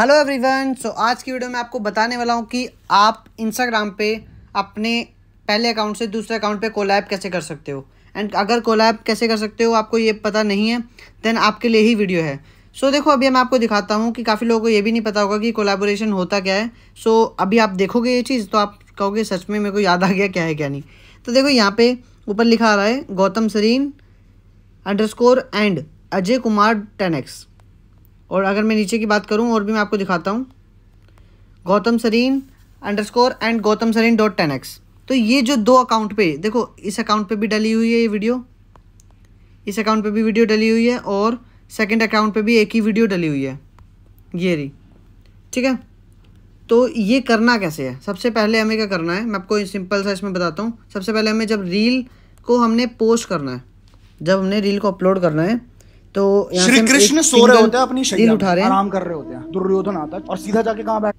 hello everyone so आज की video में आपको बताने वाला हूँ कि आप इंस्टाग्राम पे अपने पहले अकाउंट से दूसरे अकाउंट पे कोलैब कैसे कर सकते हो एंड अगर कोलैब कैसे कर सकते हो आपको ये पता नहीं है देन आपके लिए ही वीडियो है सो so, देखो अभी मैं आपको दिखाता हूँ कि काफ़ी लोगों को ये भी नहीं पता होगा कि कोलेबोरेशन होता क्या है सो so, अभी आप देखोगे ये चीज़ तो आप कहोगे सच में मेरे को याद आ गया क्या है क्या नहीं तो देखो यहाँ पर ऊपर लिखा आ रहा है Gautam Sarin underscore and Ajay Kumar ten X और अगर मैं नीचे की बात करूँ और भी मैं आपको दिखाता हूँ Gautam Sarin underscore and Gautam Sarin dot ten X तो ये जो दो अकाउंट पे देखो इस अकाउंट पे भी डली हुई है ये वीडियो इस अकाउंट पे भी वीडियो डली हुई है और सेकंड अकाउंट पे भी एक ही वीडियो डली हुई है ये रही ठीक है तो ये करना कैसे है सबसे पहले हमें क्या करना है मैं आपको सिंपल सा इसमें बताता हूँ सबसे पहले हमें जब रील को हमने पोस्ट करना है जब हमने रील को अपलोड करना है तो श्री कृष्ण सो रहे होते हैं अपनी शैया उठा रहे हैं आराम कर रहे होते हैं दुर्योधन आता है और सीधा जाके कहाँ बैठ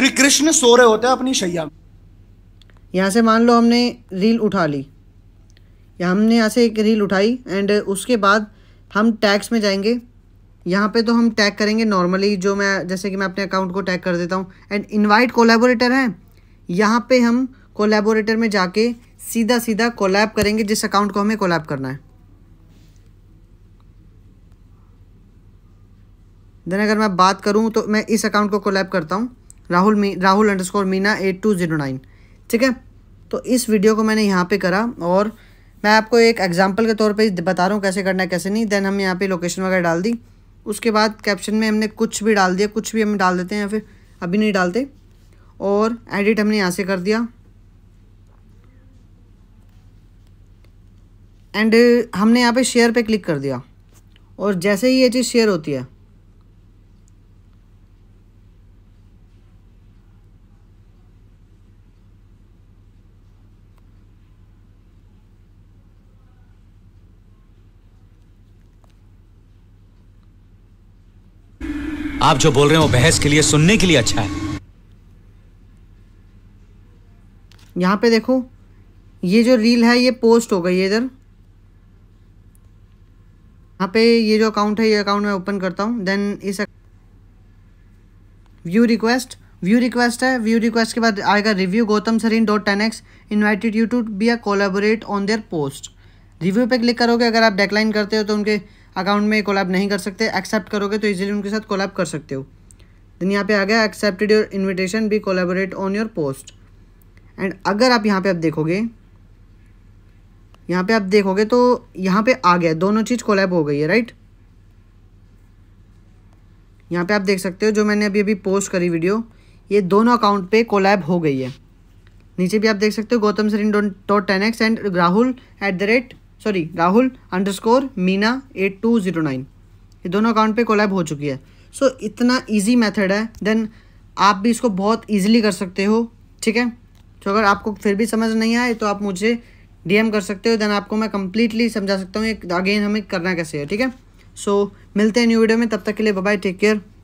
श्री कृष्ण सो रहे होते हैं अपनी शैया यहाँ से मान लो हमने रील उठा ली या हमने यहाँ से एक रील उठाई एंड उसके बाद हम टैक्स में जाएंगे यहाँ पे तो हम टैग करेंगे नॉर्मली जो मैं जैसे कि मैं अपने अकाउंट को टैग कर देता हूँ एंड इनवाइट कोलेबोरेटर है यहाँ पे हम कोलेबोरेटर में जाके सीधा सीधा कोलैब करेंगे जिस अकाउंट को हमें कोलैब करना है देन अगर मैं बात करूँ तो मैं इस अकाउंट को कोलैब करता हूँ Rahul me Rahul underscore Meena at two zero nine ठीक है तो इस वीडियो को मैंने यहाँ पे करा और मैं आपको एक एग्जांपल के तौर पे बता रहा हूँ कैसे करना है कैसे नहीं देन हम यहाँ पे लोकेशन वगैरह डाल दी उसके बाद कैप्शन में हमने कुछ भी डाल दिया कुछ भी हम डाल देते हैं या फिर अभी नहीं डालते और एडिट हमने यहाँ से कर दिया एंड हमने यहाँ पर शेयर पर क्लिक कर दिया और जैसे ही ये चीज़ शेयर होती है आप जो बोल रहे हो बहस के लिए सुनने के लिए अच्छा है यहाँ पे देखो ये जो रील है ये पोस्ट हो गई है इधर यहाँ पे ये जो अकाउंट है ये अकाउंट मैं ओपन करता हूँ देन इस व्यू रिक्वेस्ट व्यू रिक्वेस्ट है व्यू रिक्वेस्ट के बाद आएगा review Gautam Sarin dot ten X invited you to be a collaborate on their post review पे क्लिक करोगे अगर आप डेकलाइन करते हो तो उनके अकाउंट में कोलैब नहीं कर सकते एक्सेप्ट करोगे तो इजीली उनके साथ कोलैब कर सकते हो देन यहाँ पे आ गया accepted your invitation be collaborate on your post and अगर आप यहाँ पे आप देखोगे यहाँ पे आप देखोगे तो यहाँ पे आ गया दोनों चीज़ कोलैब हो गई है राइट यहाँ पे आप देख सकते हो जो मैंने अभी अभी पोस्ट करी वीडियो ये दोनों अकाउंट पे कोलैब हो गई है नीचे भी आप देख सकते हो Gautam Sarin dot ten X and Rahul at the rate sorry Rahul underscore Meena at two zero nine ये दोनों अकाउंट पे कोलैब हो चुकी है सो so, इतना इजी मेथड है देन आप भी इसको बहुत इजीली कर सकते हो ठीक है तो अगर आपको फिर भी समझ नहीं आए तो आप मुझे डीएम कर सकते हो देन आपको मैं कम्प्लीटली समझा सकता हूँ अगेन हमें करना कैसे है ठीक है सो so, मिलते हैं न्यू वीडियो में तब तक के लिए बाय टेक केयर